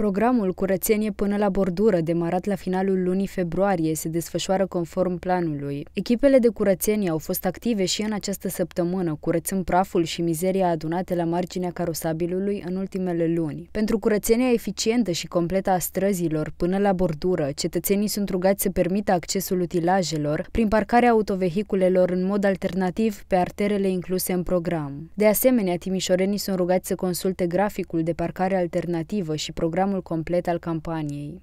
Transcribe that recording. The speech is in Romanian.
Programul Curățenie până la bordură, demarat la finalul lunii februarie, se desfășoară conform planului. Echipele de curățenie au fost active și în această săptămână, curățând praful și mizeria adunate la marginea carosabilului în ultimele luni. Pentru curățenia eficientă și completă a străzilor până la bordură, cetățenii sunt rugați să permită accesul utilajelor prin parcarea autovehiculelor în mod alternativ pe arterele incluse în program. De asemenea, timișorenii sunt rugați să consulte graficul de parcare alternativă și programul programul complet al campaniei.